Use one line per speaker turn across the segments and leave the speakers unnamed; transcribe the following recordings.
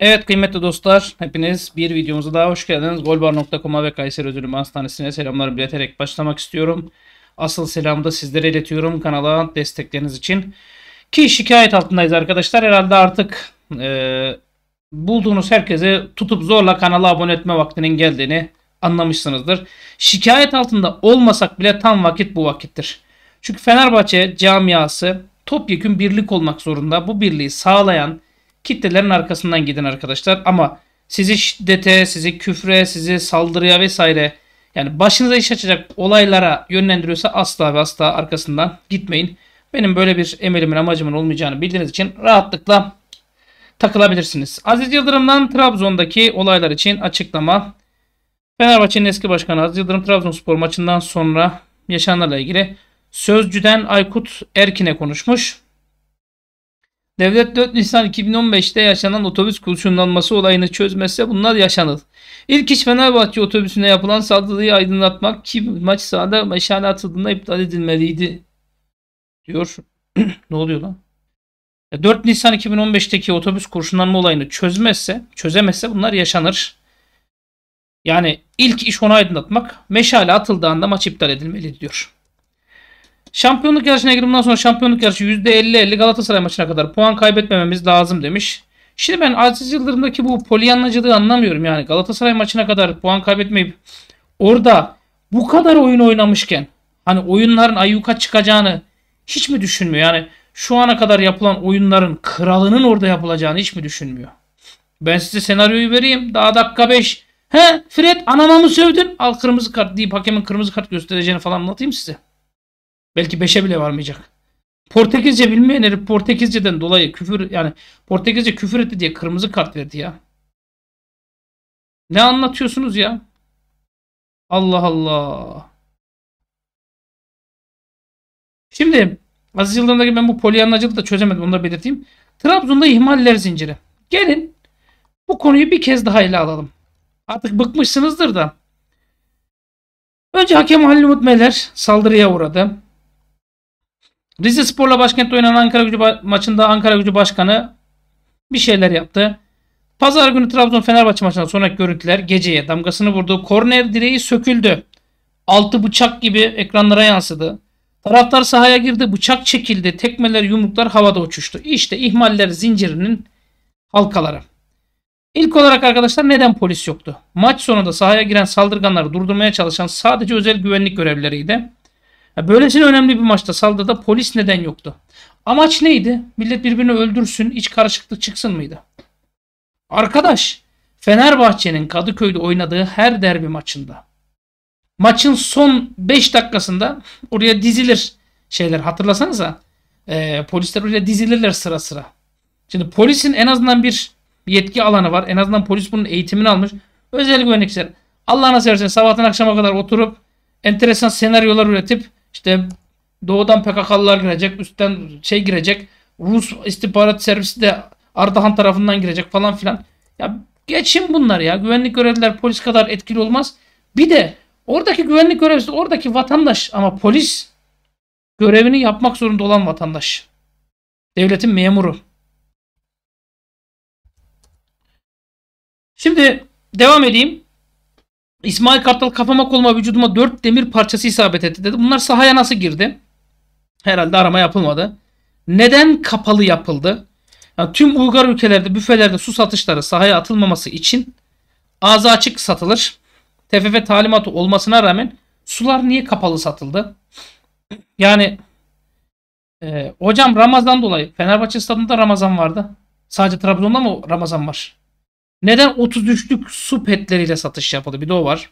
Evet kıymetli dostlar hepiniz bir videomuza daha hoş geldiniz. Golbar.com'a ve Kayseri Ödülüm Hastanesi'ne selamlar bileterek başlamak istiyorum. Asıl selamı da sizlere iletiyorum kanala destekleriniz için. Ki şikayet altındayız arkadaşlar. Herhalde artık e, bulduğunuz herkesi tutup zorla kanala abone etme vaktinin geldiğini anlamışsınızdır. Şikayet altında olmasak bile tam vakit bu vakittir. Çünkü Fenerbahçe camiası topyekün birlik olmak zorunda. Bu birliği sağlayan kitlelerin arkasından gidin arkadaşlar. Ama sizi şiddete, sizi küfre, sizi saldırıya vesaire yani başınıza iş açacak olaylara yönlendiriyorsa asla ve asla arkasından gitmeyin. Benim böyle bir emelimin amacımın olmayacağını bildiğiniz için rahatlıkla takılabilirsiniz. Aziz Yıldırım'dan Trabzon'daki olaylar için açıklama. Fenerbahçe'nin eski başkanı Aziz Yıldırım Trabzonspor maçından sonra yaşananlarla ilgili Sözcü'den Aykut Erkin'e konuşmuş. Devlet 4 Nisan 2015'te yaşanan otobüs kurşunlanması olayını çözmezse bunlar yaşanır. İlk iş Fenerbahçe otobüsüne yapılan saldırıyı aydınlatmak ki maç sahada meşale atıldığında iptal edilmeliydi. Diyor. ne oluyor lan? 4 Nisan 2015'teki otobüs kurşunlanma olayını çözmezse, çözemezse bunlar yaşanır. Yani ilk iş onu aydınlatmak, meşale atıldığında maç iptal edilmeli diyor. Şampiyonluk yarışına girip sonra şampiyonluk yarışı %50-50 Galatasaray maçına kadar puan kaybetmememiz lazım demiş. Şimdi ben Aziz Yıldırım'daki bu polyanlacılığı anlamıyorum yani. Galatasaray maçına kadar puan kaybetmeyip orada bu kadar oyun oynamışken hani oyunların ayyuka çıkacağını hiç mi düşünmüyor? Yani şu ana kadar yapılan oyunların kralının orada yapılacağını hiç mi düşünmüyor? Ben size senaryoyu vereyim. Daha dakika 5. He Fred anama mı sövdün? Al kırmızı kart deyip hakemin kırmızı kart göstereceğini falan anlatayım size. Belki 5'e bile varmayacak. Portekizce bilmeyen herif Portekizceden dolayı küfür yani Portekizce küfür etti diye kırmızı kart verdi ya. Ne anlatıyorsunuz ya? Allah Allah. Şimdi Aziz Yıldırım'daki ben bu polyanlacılığı da çözemedim onu da belirteyim. Trabzon'da ihmaller zinciri. Gelin bu konuyu bir kez daha ele alalım. Artık bıkmışsınızdır da. Önce hakem Halil Umut Meler saldırıya uğradı. Rize Spor'la başkentte oynanan Ankara Gücü maçında Ankara Gücü Başkanı bir şeyler yaptı. Pazar günü Trabzon Fenerbahçe maçından sonraki görüntüler geceye damgasını vurdu. Korner direği söküldü. Altı bıçak gibi ekranlara yansıdı. Taraftar sahaya girdi, bıçak çekildi, tekmeler, yumruklar havada uçuştu. İşte ihmaller zincirinin halkaları. İlk olarak arkadaşlar neden polis yoktu? Maç sonunda sahaya giren saldırganları durdurmaya çalışan sadece özel güvenlik görevlileriydi böylesine önemli bir maçta saldırıda polis neden yoktu? Amaç neydi? Millet birbirini öldürsün, iç karışıklık çıksın mıydı? Arkadaş, Fenerbahçe'nin Kadıköy'de oynadığı her derbi maçında maçın son 5 dakikasında oraya dizilir şeyler hatırlasanıza. E, polisler oraya dizilirler sıra sıra. Şimdi polisin en azından bir yetki alanı var. En azından polis bunun eğitimini almış. Özel güvenlikler. Allah nasip seversen sabahtan akşama kadar oturup enteresan senaryolar üretip işte doğudan PKK'lılar girecek, üstten şey girecek. Rus istihbarat servisi de Ardahan tarafından girecek falan filan. Ya geçin bunlar ya. Güvenlik görevliler polis kadar etkili olmaz. Bir de oradaki güvenlik görevlisi oradaki vatandaş ama polis görevini yapmak zorunda olan vatandaş. Devletin memuru. Şimdi devam edeyim. İsmail Kartal kafama koluma vücuduma 4 demir parçası isabet etti dedi. Bunlar sahaya nasıl girdi? Herhalde arama yapılmadı. Neden kapalı yapıldı? Yani tüm Uygar ülkelerde büfelerde su satışları sahaya atılmaması için ağzı açık satılır. TFF talimatı olmasına rağmen sular niye kapalı satıldı? Yani e, hocam Ramazan dolayı Fenerbahçe stadında Ramazan vardı. Sadece Trabzon'da mı Ramazan var? Neden 33'lük su petleriyle satış yapıldı? Bir de o var.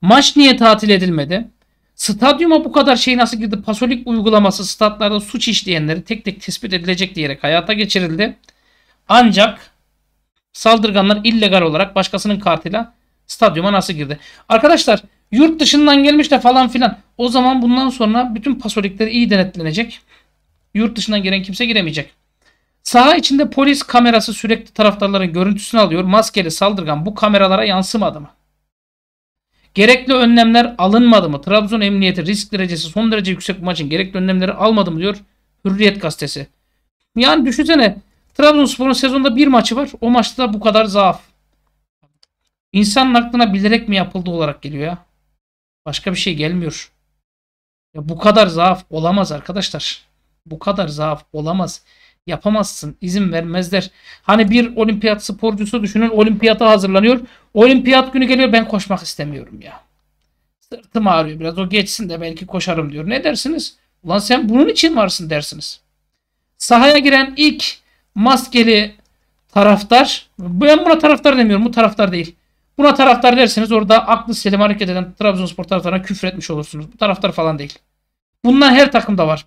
Maç niye tatil edilmedi? Stadyuma bu kadar şey nasıl girdi? Pasolik uygulaması statlarda suç işleyenleri tek tek tespit edilecek diyerek hayata geçirildi. Ancak saldırganlar illegal olarak başkasının kartıyla stadyuma nasıl girdi? Arkadaşlar yurt dışından gelmiş de falan filan. O zaman bundan sonra bütün pasolikleri iyi denetlenecek. Yurt dışından giren kimse giremeyecek. Saha içinde polis kamerası sürekli taraftarların görüntüsünü alıyor. Maskeli saldırgan bu kameralara yansımadı mı? Gerekli önlemler alınmadı mı? Trabzon Emniyeti risk derecesi son derece yüksek maçın gerekli önlemleri almadı mı diyor Hürriyet gazetesi. Yani düşünsene Trabzonspor'un sezonda bir maçı var. O maçta da bu kadar zaaf. İnsanın aklına bilerek mi yapıldı olarak geliyor ya. Başka bir şey gelmiyor. Ya bu kadar zaaf olamaz arkadaşlar. Bu kadar zaaf olamaz. Yapamazsın. izin vermezler. Hani bir olimpiyat sporcusu düşünün olimpiyata hazırlanıyor. Olimpiyat günü geliyor ben koşmak istemiyorum ya. Sırtım ağrıyor biraz o geçsin de belki koşarım diyor. Ne dersiniz? Ulan sen bunun için varsın dersiniz. Sahaya giren ilk maskeli taraftar. Ben buna taraftar demiyorum. Bu taraftar değil. Buna taraftar derseniz orada aklı selim hareket eden Trabzonspor taraftarına küfür etmiş olursunuz. Bu taraftar falan değil. Bunlar her takımda var.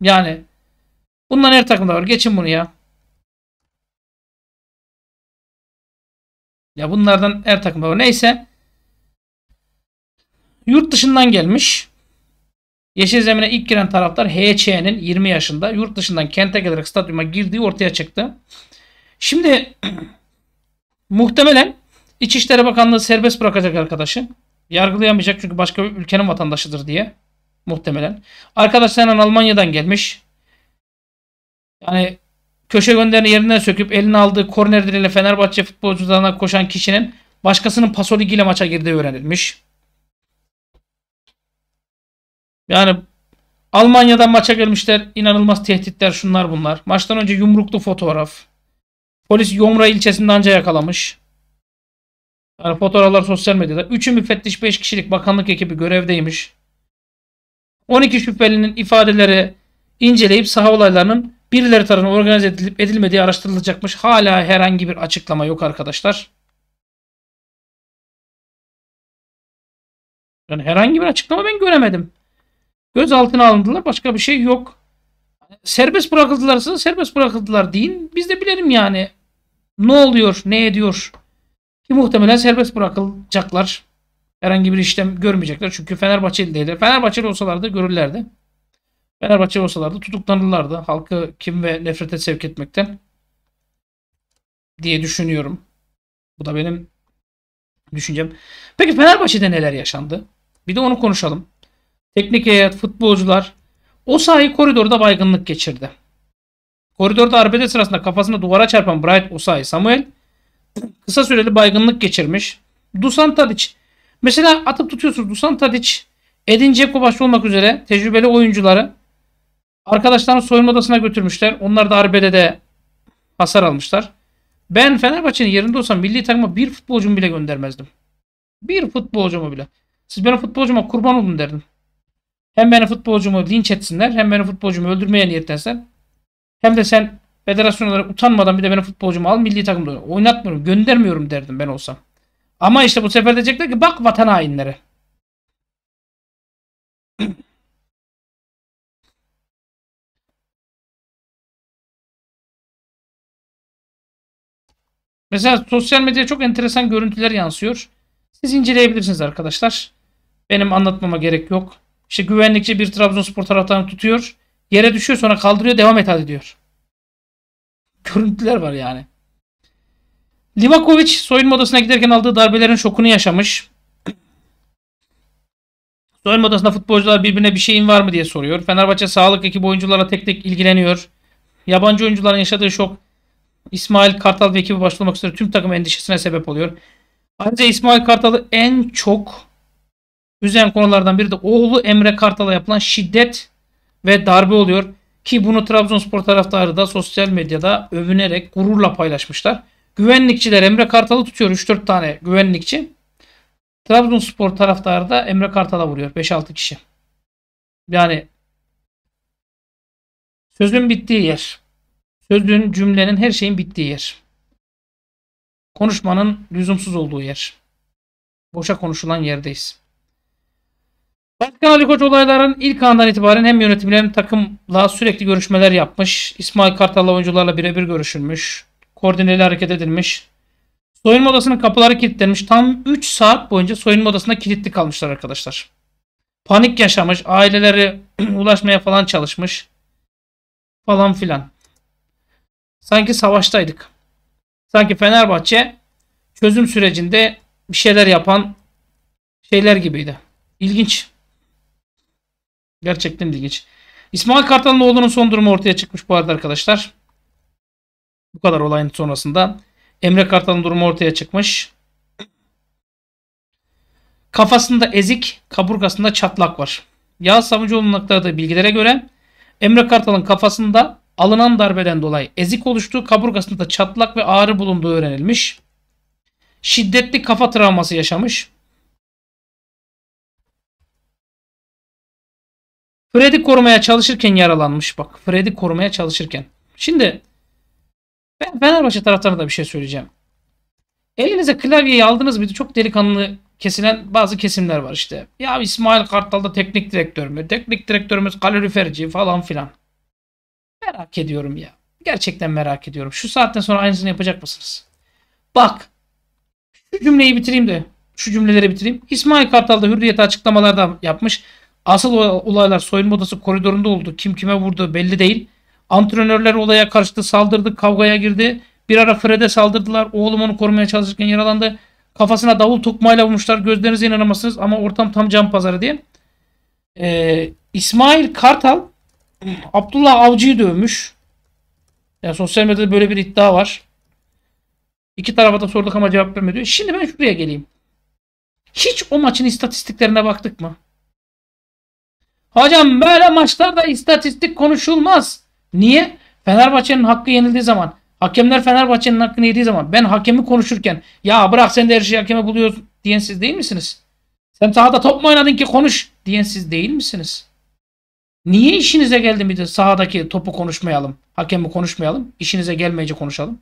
Yani Bundan her takımda var. Geçin bunu ya. Ya bunlardan her takımda var. Neyse. Yurt dışından gelmiş. Yeşil zemine ilk giren taraftar HC'nin 20 yaşında yurt dışından kente gelerek stadyuma girdiği ortaya çıktı. Şimdi muhtemelen İçişleri Bakanlığı serbest bırakacak arkadaşı. Yargılayamayacak çünkü başka bir ülkenin vatandaşıdır diye. Muhtemelen. Arkadaş Senan Almanya'dan gelmiş. Yani köşe gönderini yerine söküp eline aldığı korner direğiyle Fenerbahçe futbolcularına koşan kişinin başkasının pasoligiyle maça girdiği öğrenilmiş. Yani Almanya'dan maça gelmişler. inanılmaz tehditler şunlar bunlar. Maçtan önce yumruklu fotoğraf. Polis Yomra ilçesinde anca yakalamış. Yani fotoğraflar sosyal medyada. Üçü müfettiş 5 kişilik bakanlık ekibi görevdeymiş. 12 şüphelinin ifadeleri inceleyip saha olaylarının birileri tarafından organize edilip edilmediği araştırılacakmış. Hala herhangi bir açıklama yok arkadaşlar. Yani herhangi bir açıklama ben göremedim. Gözaltına alındılar. Başka bir şey yok. Serbest bırakıldılarsa serbest bırakıldılar deyin. Biz de bilelim yani. Ne oluyor? Ne ediyor? Ki muhtemelen serbest bırakılacaklar. Herhangi bir işlem görmeyecekler. Çünkü Fenerbahçeli değiller. Fenerbahçeli olsalardı görürlerdi. Fenerbahçe olsalardı tutuklanırlardı. Halkı kim ve nefrete sevk etmekten diye düşünüyorum. Bu da benim düşüncem. Peki Fenerbahçe'de neler yaşandı? Bir de onu konuşalım. Teknik heyet, futbolcular o sahi koridorda baygınlık geçirdi. Koridorda arbede sırasında kafasını duvara çarpan Bright Osay Samuel kısa süreli baygınlık geçirmiş. Dusan Tadic. Mesela atıp tutuyorsunuz Dusan Tadic, Edin Dzeko başta olmak üzere tecrübeli oyuncuları Arkadaşlarını soyunma odasına götürmüşler. Onlar da arbede de hasar almışlar. Ben Fenerbahçe'nin yerinde olsam milli takıma bir futbolcumu bile göndermezdim. Bir futbolcumu bile. Siz benim futbolcuma kurban olun derdim. Hem benim futbolcumu linç etsinler hem benim futbolcumu öldürmeye niyetlensen. Hem de sen federasyon olarak utanmadan bir de benim futbolcumu al milli takımda oynatmıyorum göndermiyorum derdim ben olsam. Ama işte bu sefer diyecekler ki bak vatan hainleri. Mesela sosyal medyaya çok enteresan görüntüler yansıyor. Siz inceleyebilirsiniz arkadaşlar. Benim anlatmama gerek yok. İşte güvenlikçi bir Trabzonspor taraftarını tutuyor. Yere düşüyor sonra kaldırıyor devam et hadi diyor. Görüntüler var yani. Livakovic soyunma odasına giderken aldığı darbelerin şokunu yaşamış. Soyunma odasında futbolcular birbirine bir şeyin var mı diye soruyor. Fenerbahçe sağlık ekibi oyunculara tek tek ilgileniyor. Yabancı oyuncuların yaşadığı şok İsmail Kartal ve ekibi başta olmak üzere tüm takım endişesine sebep oluyor. Ayrıca İsmail Kartal'ı en çok üzen konulardan biri de oğlu Emre Kartal'a yapılan şiddet ve darbe oluyor. Ki bunu Trabzonspor taraftarı da sosyal medyada övünerek gururla paylaşmışlar. Güvenlikçiler Emre Kartal'ı tutuyor 3-4 tane güvenlikçi. Trabzonspor taraftarı da Emre Kartal'a vuruyor 5-6 kişi. Yani sözün bittiği yer. Sözün, cümlenin, her şeyin bittiği yer. Konuşmanın lüzumsuz olduğu yer. Boşa konuşulan yerdeyiz. Başkan Ali Koç olayların ilk andan itibaren hem yönetimle hem takımla sürekli görüşmeler yapmış. İsmail Kartal'la oyuncularla birebir görüşülmüş. Koordineli hareket edilmiş. Soyunma odasının kapıları kilitlenmiş. Tam 3 saat boyunca soyunma odasında kilitli kalmışlar arkadaşlar. Panik yaşamış. Aileleri ulaşmaya falan çalışmış. Falan filan. Sanki savaştaydık. Sanki Fenerbahçe çözüm sürecinde bir şeyler yapan şeyler gibiydi. İlginç. Gerçekten ilginç. İsmail Kartal'ın oğlunun son durumu ortaya çıkmış bu arada arkadaşlar. Bu kadar olayın sonrasında. Emre Kartal'ın durumu ortaya çıkmış. Kafasında ezik, kaburgasında çatlak var. Yağız Savuncıoğlu'nun aktardığı bilgilere göre Emre Kartal'ın kafasında alınan darbeden dolayı ezik oluştuğu kaburgasında çatlak ve ağrı bulunduğu öğrenilmiş. Şiddetli kafa travması yaşamış. Freddy korumaya çalışırken yaralanmış. Bak Freddy korumaya çalışırken. Şimdi ben Fenerbahçe taraftarına da bir şey söyleyeceğim. Elinize klavyeyi aldınız mıydı? Çok delikanlı kesilen bazı kesimler var işte. Ya İsmail Kartal da teknik direktör mü? Teknik direktörümüz kaloriferci falan filan. Merak ediyorum ya. Gerçekten merak ediyorum. Şu saatten sonra aynısını yapacak mısınız? Bak. Şu cümleyi bitireyim de. Şu cümleleri bitireyim. İsmail Kartal da hürriyete açıklamalarda yapmış. Asıl olaylar soyunma odası koridorunda oldu. Kim kime vurdu belli değil. Antrenörler olaya karıştı, saldırdı, kavgaya girdi. Bir ara Fred'e saldırdılar. Oğlum onu korumaya çalışırken yaralandı. Kafasına davul tokmayla vurmuşlar. Gözlerinize inanamazsınız ama ortam tam cam pazarı diye. Ee, İsmail Kartal Abdullah Avcı'yı dövmüş. Yani sosyal medyada böyle bir iddia var. İki tarafa da sorduk ama cevap vermedi. Şimdi ben şuraya geleyim. Hiç o maçın istatistiklerine baktık mı? Hocam böyle maçlarda istatistik konuşulmaz. Niye? Fenerbahçe'nin hakkı yenildiği zaman, hakemler Fenerbahçe'nin hakkını yediği zaman ben hakemi konuşurken ya bırak sen de her şeyi hakeme buluyorsun diyen siz değil misiniz? Sen sahada top mu oynadın ki konuş diyen siz değil misiniz? Niye işinize geldi bir de sahadaki topu konuşmayalım, hakemi konuşmayalım, işinize gelmeyince konuşalım?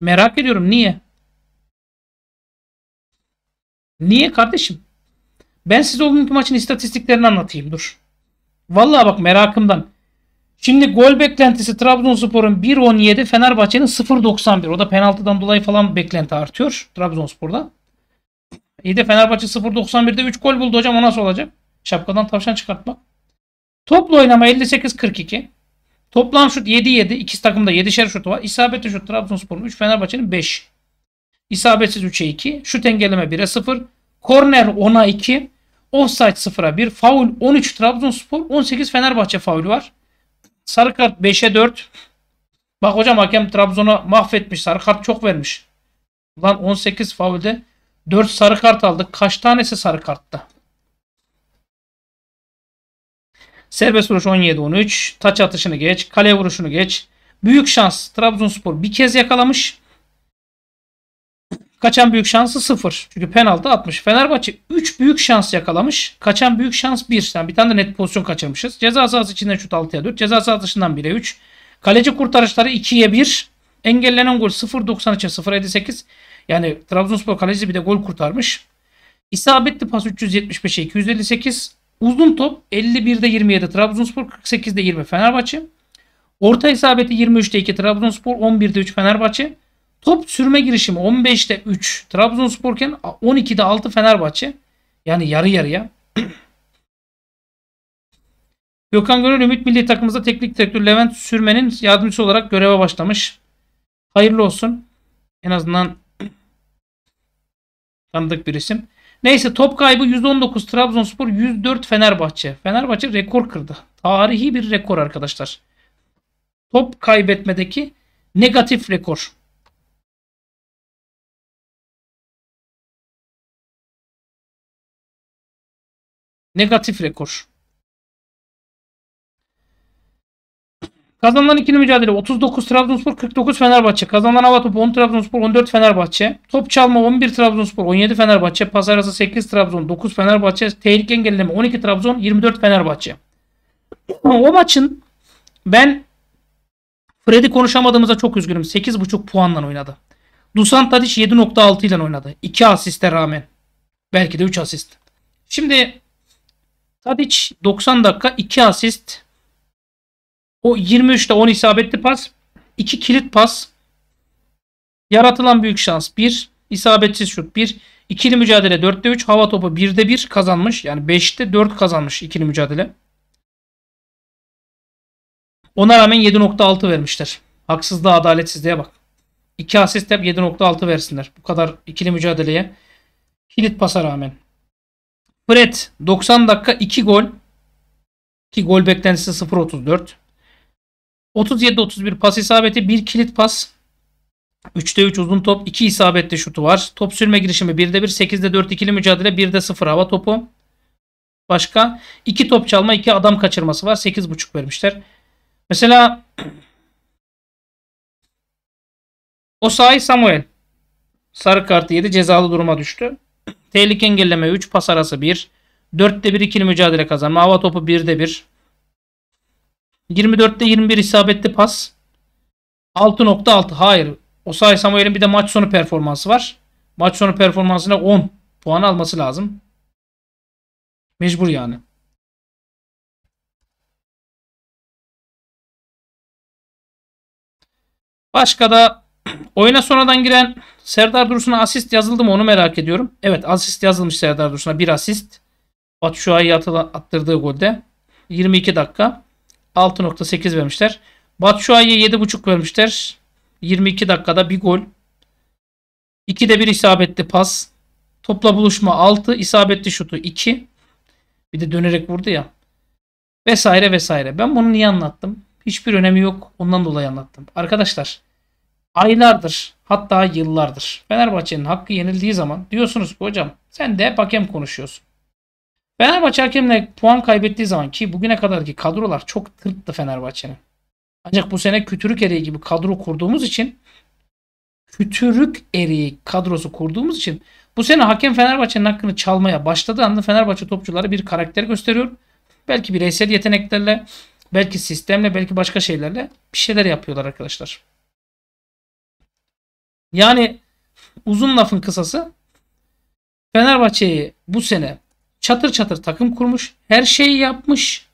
Merak ediyorum niye? Niye kardeşim? Ben size o günkü maçın istatistiklerini anlatayım dur. Vallahi bak merakımdan. Şimdi gol beklentisi Trabzonspor'un 1.17, Fenerbahçe'nin 0.91. O da penaltıdan dolayı falan beklenti artıyor Trabzonspor'da. İyi de Fenerbahçe 0.91'de 3 gol buldu hocam o nasıl olacak? Şapkadan tavşan çıkartmak. Toplu oynama 58-42. Toplam şut 7-7. İkisi takımda 7'şer şutu var. İsabetli şut Trabzonspor'un 3, Fenerbahçe'nin 5. İsabetsiz 3'e 2. Şut engelleme 1'e 0. Korner 10'a 2. Offside 0'a 1. Faul 13 Trabzonspor. 18 Fenerbahçe faul var. Sarı kart 5'e 4. Bak hocam hakem Trabzon'a mahvetmiş. Sarı kart çok vermiş. Lan 18 faulde 4 sarı kart aldık. Kaç tanesi sarı kartta? Serbest vuruş 17-13. Taç atışını geç. Kale vuruşunu geç. Büyük şans Trabzonspor bir kez yakalamış. Kaçan büyük şansı 0. Çünkü penaltı atmış. Fenerbahçe 3 büyük şans yakalamış. Kaçan büyük şans 1. Yani bir tane de net pozisyon kaçırmışız. Ceza sahası içinden şut 6'ya 4. Ceza sahası dışından 1'e 3. Kaleci kurtarışları 2'ye 1. Engellenen gol 0.93'e 0.58. Yani Trabzonspor kaleci bir de gol kurtarmış. İsabetli pas 375'e 258. Uzun top 51'de 27 Trabzonspor, 48'de 20 Fenerbahçe. Orta isabeti 23'te 2 Trabzonspor, 11'de 3 Fenerbahçe. Top sürme girişimi 15'te 3 Trabzonsporken 12'de 6 Fenerbahçe. Yani yarı yarıya. Gökhan Gönül Ümit Milli Takımımızda teknik direktör Levent Sürmen'in yardımcısı olarak göreve başlamış. Hayırlı olsun. En azından tanıdık bir isim. Neyse top kaybı 119 Trabzonspor 104 Fenerbahçe. Fenerbahçe rekor kırdı. Tarihi bir rekor arkadaşlar. Top kaybetmedeki negatif rekor. Negatif rekor. Kazanılan ikili mücadele 39 Trabzonspor 49 Fenerbahçe. Kazanılan hava topu 10 Trabzonspor 14 Fenerbahçe. Top çalma 11 Trabzonspor 17 Fenerbahçe. Pas arası 8 Trabzon 9 Fenerbahçe. Tehlike engelleme 12 Trabzon 24 Fenerbahçe. o maçın ben Fred'i konuşamadığımıza çok üzgünüm. 8.5 puanla oynadı. Dusan Tadic 7.6 ile oynadı. 2 asiste rağmen. Belki de 3 asist. Şimdi Tadic 90 dakika 2 asist o 23'te 10 isabetli pas. 2 kilit pas. Yaratılan büyük şans 1. İsabetsiz şut 1. İkili mücadele 4'te 3. Hava topu 1'de 1 kazanmış. Yani 5'te 4 kazanmış ikili mücadele. Ona rağmen 7.6 vermişler. Haksızlığa adaletsizliğe bak. 2 asist hep 7.6 versinler. Bu kadar ikili mücadeleye. Kilit pasa rağmen. Fred 90 dakika 2 gol. 2 gol beklentisi 0.34. 37-31 pas isabeti. 1 kilit pas. 3'te 3 uzun top. 2 isabetli şutu var. Top sürme girişimi 1'de 1. 8'de 4 ikili mücadele. 1'de 0 hava topu. Başka 2 top çalma 2 adam kaçırması var. 8.5 vermişler. Mesela Osay Samuel. Sarı kartı 7 cezalı duruma düştü. Tehlike engelleme 3 pas arası 1. 4'te 1 ikili mücadele kazanma. Hava topu 1'de 1. 24'te 21 isabetli pas. 6.6 hayır. O Osay Samuel'in bir de maç sonu performansı var. Maç sonu performansına 10 puan alması lazım. Mecbur yani. Başka da oyuna sonradan giren Serdar Dursun'a asist yazıldı mı onu merak ediyorum. Evet asist yazılmış Serdar Dursun'a. Bir asist. Batu Şua'yı attırdığı golde. 22 dakika. 6.8 vermişler. Batshuayi'ye 7.5 vermişler. 22 dakikada bir gol. 2'de 1 isabetli pas. Topla buluşma 6. isabetli şutu 2. Bir de dönerek vurdu ya. Vesaire vesaire. Ben bunu niye anlattım? Hiçbir önemi yok. Ondan dolayı anlattım. Arkadaşlar aylardır hatta yıllardır Fenerbahçe'nin hakkı yenildiği zaman diyorsunuz ki hocam sen de hep hakem konuşuyorsun. Fenerbahçe hakemle puan kaybettiği zaman ki bugüne kadarki kadrolar çok tırttı Fenerbahçe'nin. Ancak bu sene kütürük eriği gibi kadro kurduğumuz için kütürük eriği kadrosu kurduğumuz için bu sene hakem Fenerbahçe'nin hakkını çalmaya başladığı anda Fenerbahçe topçuları bir karakter gösteriyor. Belki bireysel yeteneklerle, belki sistemle, belki başka şeylerle bir şeyler yapıyorlar arkadaşlar. Yani uzun lafın kısası Fenerbahçe'yi bu sene Çatır çatır takım kurmuş. Her şeyi yapmış.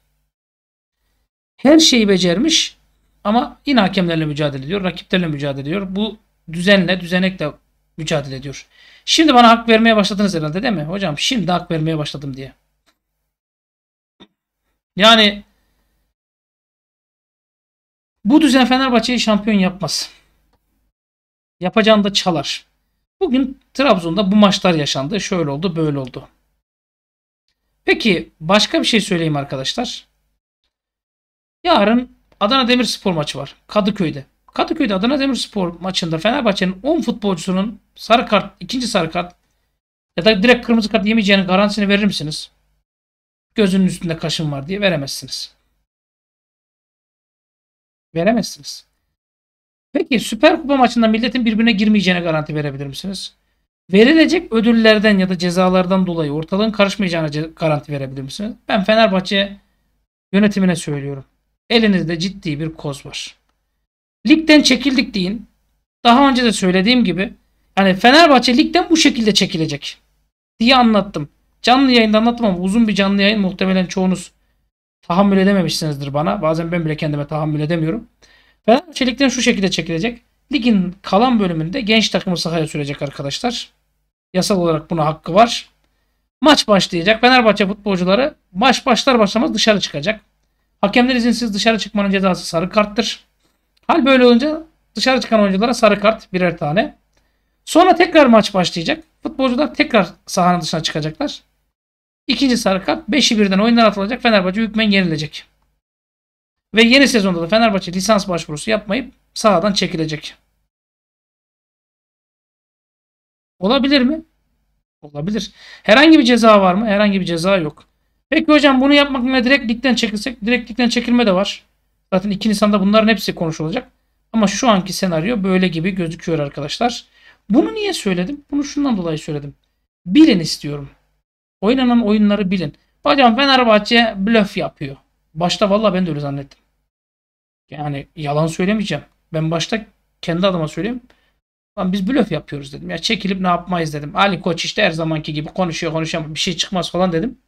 Her şeyi becermiş. Ama yine hakemlerle mücadele ediyor. Rakiplerle mücadele ediyor. Bu düzenle, düzenekle mücadele ediyor. Şimdi bana hak vermeye başladınız herhalde değil mi? Hocam şimdi hak vermeye başladım diye. Yani bu düzen Fenerbahçe'yi şampiyon yapmaz. Yapacağını da çalar. Bugün Trabzon'da bu maçlar yaşandı. Şöyle oldu, böyle oldu. Peki başka bir şey söyleyeyim arkadaşlar. Yarın Adana Demirspor maçı var Kadıköy'de. Kadıköy'de Adana Demirspor maçında Fenerbahçe'nin 10 futbolcusunun sarı kart, ikinci sarı kart ya da direkt kırmızı kart yemeyeceğinin garantisini verir misiniz? Gözünün üstünde kaşın var diye veremezsiniz. Veremezsiniz. Peki Süper Kupa maçında milletin birbirine girmeyeceğine garanti verebilir misiniz? Verilecek ödüllerden ya da cezalardan dolayı ortalığın karışmayacağına garanti verebilir misiniz? Ben Fenerbahçe yönetimine söylüyorum. Elinizde ciddi bir koz var. Ligden çekildik deyin. Daha önce de söylediğim gibi yani Fenerbahçe ligden bu şekilde çekilecek diye anlattım. Canlı yayında anlattım ama uzun bir canlı yayın muhtemelen çoğunuz tahammül edememişsinizdir bana. Bazen ben bile kendime tahammül edemiyorum. Fenerbahçe ligden şu şekilde çekilecek. Ligin kalan bölümünde genç takımı sahaya sürecek arkadaşlar. Yasal olarak buna hakkı var. Maç başlayacak. Fenerbahçe futbolcuları maç başlar başlamaz dışarı çıkacak. Hakemler izinsiz dışarı çıkmanın cezası sarı karttır. Hal böyle olunca dışarı çıkan oyunculara sarı kart birer tane. Sonra tekrar maç başlayacak. Futbolcular tekrar sahanın dışına çıkacaklar. İkinci sarı kart 5'i birden oyundan atılacak. Fenerbahçe hükmen yenilecek. Ve yeni sezonda da Fenerbahçe lisans başvurusu yapmayıp sahadan çekilecek. Olabilir mi? Olabilir. Herhangi bir ceza var mı? Herhangi bir ceza yok. Peki hocam bunu yapmak ne? direkt ligden çekilsek direkt ligden çekilme de var. Zaten 2 Nisan'da bunların hepsi konuşulacak. Ama şu anki senaryo böyle gibi gözüküyor arkadaşlar. Bunu niye söyledim? Bunu şundan dolayı söyledim. Bilin istiyorum. Oynanan oyunları bilin. Hocam Fenerbahçe blöf yapıyor. Başta vallahi ben de öyle zannettim. Yani yalan söylemeyeceğim. Ben başta kendi adıma söyleyeyim. Lan biz blöf yapıyoruz dedim. Ya çekilip ne yapmayız dedim. Ali Koç işte her zamanki gibi konuşuyor konuşuyor bir şey çıkmaz falan dedim.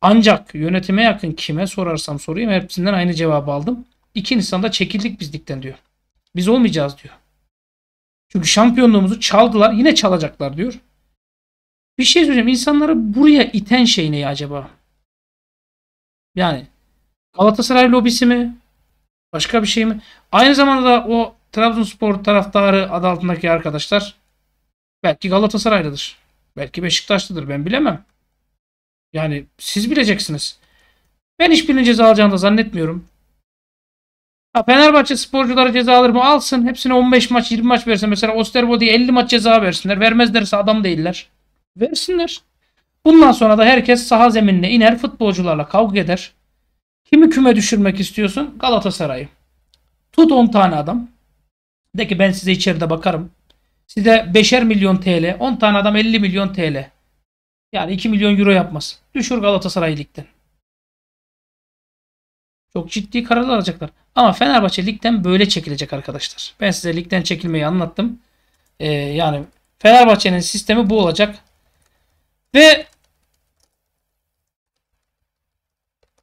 Ancak yönetime yakın kime sorarsam sorayım hepsinden aynı cevabı aldım. 2 Nisan'da çekildik bizlikten diyor. Biz olmayacağız diyor. Çünkü şampiyonluğumuzu çaldılar yine çalacaklar diyor. Bir şey söyleyeceğim insanları buraya iten şey ne acaba? Yani Galatasaray lobisi mi? Başka bir şey mi? Aynı zamanda da o Trabzonspor taraftarı adı altındaki arkadaşlar belki Galatasaraylıdır. Belki Beşiktaşlıdır ben bilemem. Yani siz bileceksiniz. Ben hiçbirinin ceza alacağını da zannetmiyorum. Ha, Fenerbahçe sporcuları ceza alır mı? Alsın. Hepsine 15 maç 20 maç versin. Mesela Osterwold'e 50 maç ceza versinler. Vermezlerse adam değiller. Versinler. Bundan sonra da herkes saha zeminine iner futbolcularla kavga eder. Kimi küme düşürmek istiyorsun? Galatasaray'ı. Tut 10 tane adam. De ki ben size içeride bakarım. Size 5'er milyon TL, 10 tane adam 50 milyon TL. Yani 2 milyon euro yapmaz. Düşür Galatasaray ligden. Çok ciddi kararlar alacaklar. Ama Fenerbahçe ligden böyle çekilecek arkadaşlar. Ben size ligden çekilmeyi anlattım. Ee, yani Fenerbahçe'nin sistemi bu olacak. Ve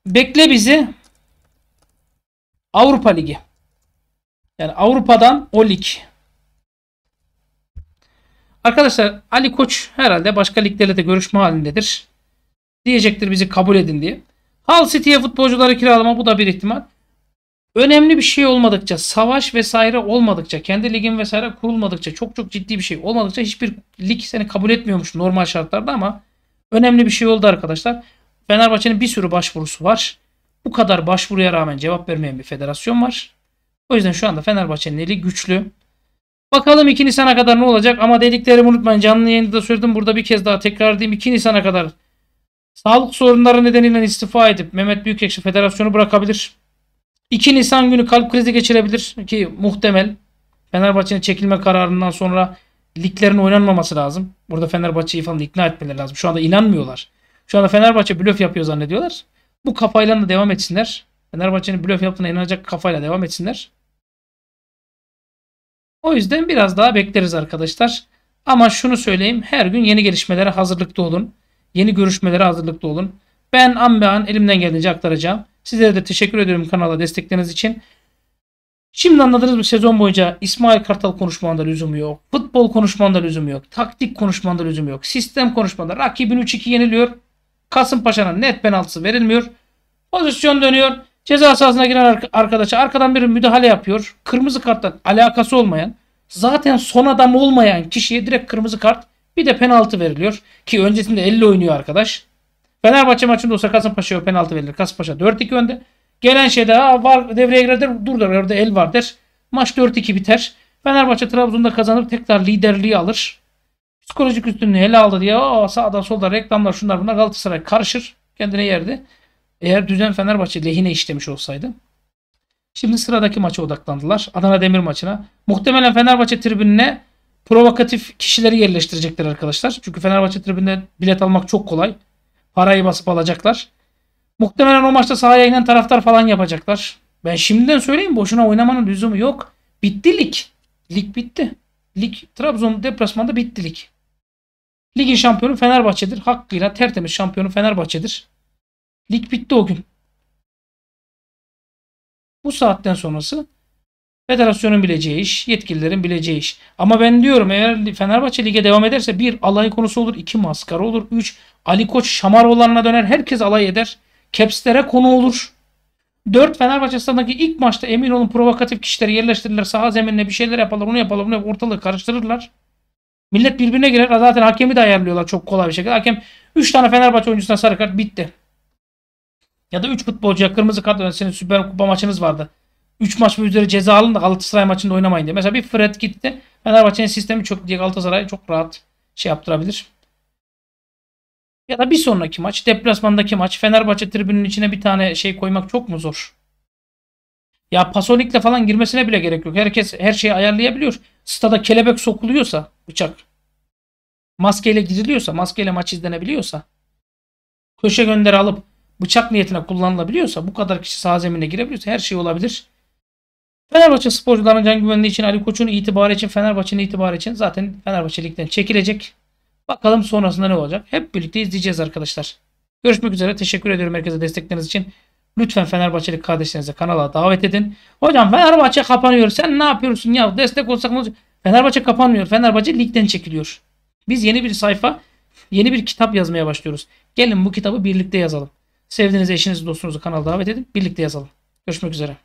bekle bizi Avrupa Ligi. Yani Avrupa'dan o lig. Arkadaşlar Ali Koç herhalde başka liglerle de görüşme halindedir. Diyecektir bizi kabul edin diye. Hal City'ye futbolcuları kiralama bu da bir ihtimal. Önemli bir şey olmadıkça, savaş vesaire olmadıkça, kendi ligin vesaire kurulmadıkça, çok çok ciddi bir şey olmadıkça hiçbir lig seni kabul etmiyormuş normal şartlarda ama önemli bir şey oldu arkadaşlar. Fenerbahçe'nin bir sürü başvurusu var. Bu kadar başvuruya rağmen cevap vermeyen bir federasyon var. O yüzden şu anda Fenerbahçe'nin eli güçlü. Bakalım 2 Nisan'a kadar ne olacak ama dediklerimi unutmayın. Canlı yayında da söyledim. Burada bir kez daha tekrar edeyim. 2 Nisan'a kadar sağlık sorunları nedeniyle istifa edip Mehmet Büyükekşi Federasyonu bırakabilir. 2 Nisan günü kalp krizi geçirebilir ki muhtemel Fenerbahçe'nin çekilme kararından sonra liglerin oynanmaması lazım. Burada Fenerbahçe'yi falan ikna etmeleri lazım. Şu anda inanmıyorlar. Şu anda Fenerbahçe blöf yapıyor zannediyorlar. Bu kafayla da devam etsinler. Fenerbahçe'nin blöf yaptığına inanacak kafayla devam etsinler. O yüzden biraz daha bekleriz arkadaşlar. Ama şunu söyleyeyim her gün yeni gelişmelere hazırlıklı olun. Yeni görüşmelere hazırlıklı olun. Ben an be an elimden geldiğince aktaracağım. Sizlere de teşekkür ediyorum kanala destekleriniz için. Şimdi anladınız mı? sezon boyunca İsmail Kartal konuşmanda lüzum yok. Futbol konuşmanda lüzum yok. Taktik konuşmanda lüzum yok. Sistem konuşmanda rakibin 3-2 yeniliyor. Kasımpaşa'nın net penaltısı verilmiyor. Pozisyon dönüyor. Ceza sahasına giren arkadaşa arkadan biri müdahale yapıyor. Kırmızı karttan alakası olmayan zaten son adam olmayan kişiye direkt kırmızı kart bir de penaltı veriliyor. Ki öncesinde 50 oynuyor arkadaş. Fenerbahçe maçında olsa Kasımpaşa'ya penaltı verilir. Kasımpaşa 4-2 önde. Gelen şeyde ha, var, devreye girer der. Dur der orada el var der. Maç 4-2 biter. Fenerbahçe Trabzon'da kazanıp tekrar liderliği alır. Psikolojik üstünlüğü ele aldı diye o sağdan solda reklamlar şunlar bunlar Galatasaray karışır. Kendine yerdi. Eğer düzen Fenerbahçe lehine işlemiş olsaydı. Şimdi sıradaki maça odaklandılar. Adana Demir maçına. Muhtemelen Fenerbahçe tribününe provokatif kişileri yerleştirecekler arkadaşlar. Çünkü Fenerbahçe tribünde bilet almak çok kolay. Parayı basıp alacaklar. Muhtemelen o maçta sahaya inen taraftar falan yapacaklar. Ben şimdiden söyleyeyim boşuna oynamanın lüzumu yok. Bitti lig. Lig bitti. Lig Trabzon deplasmanda bitti lig. Ligin şampiyonu Fenerbahçe'dir. Hakkıyla tertemiz şampiyonu Fenerbahçe'dir. Lig bitti o gün. Bu saatten sonrası federasyonun bileceği iş, yetkililerin bileceği iş. Ama ben diyorum eğer Fenerbahçe lige devam ederse bir alay konusu olur, iki maskara olur, üç Ali Koç şamarolarına döner, herkes alay eder. Kepslere konu olur. Dört Fenerbahçe stadındaki ilk maçta emin olun provokatif kişileri yerleştirirler. Saha zeminine bir şeyler yaparlar. Onu yaparlar. onu yaparlar. Ortalığı karıştırırlar. Millet birbirine girer. Zaten hakemi de ayarlıyorlar çok kolay bir şekilde. Hakem 3 tane Fenerbahçe oyuncusuna sarı kart bitti. Ya da 3 futbolcuya kırmızı kart yani senin Süper Kupa maçınız vardı. 3 maç ve üzeri ceza alın da Galatasaray maçında oynamayın diye. Mesela bir Fred gitti. Fenerbahçe'nin sistemi çok diye Galatasaray çok rahat şey yaptırabilir. Ya da bir sonraki maç, deplasmandaki maç, Fenerbahçe tribünün içine bir tane şey koymak çok mu zor? Ya Pasolik'le falan girmesine bile gerek yok. Herkes her şeyi ayarlayabiliyor. Stada kelebek sokuluyorsa bıçak. Maskeyle giriliyorsa, maskeyle maç izlenebiliyorsa. Köşe gönderi alıp bıçak niyetine kullanılabiliyorsa bu kadar kişi saha zemine girebiliyorsa her şey olabilir. Fenerbahçe sporcuların can güvenliği için Ali Koç'un itibarı için Fenerbahçe'nin itibarı için zaten Fenerbahçe ligden çekilecek. Bakalım sonrasında ne olacak? Hep birlikte izleyeceğiz arkadaşlar. Görüşmek üzere. Teşekkür ediyorum herkese destekleriniz için. Lütfen Fenerbahçeli kardeşlerinizi kanala davet edin. Hocam Fenerbahçe kapanıyor. Sen ne yapıyorsun ya? Destek olsak ne olacak? Fenerbahçe kapanmıyor. Fenerbahçe ligden çekiliyor. Biz yeni bir sayfa, yeni bir kitap yazmaya başlıyoruz. Gelin bu kitabı birlikte yazalım. Sevdiğiniz eşinizi dostunuzu kanala davet edin. Birlikte yazalım. Görüşmek üzere.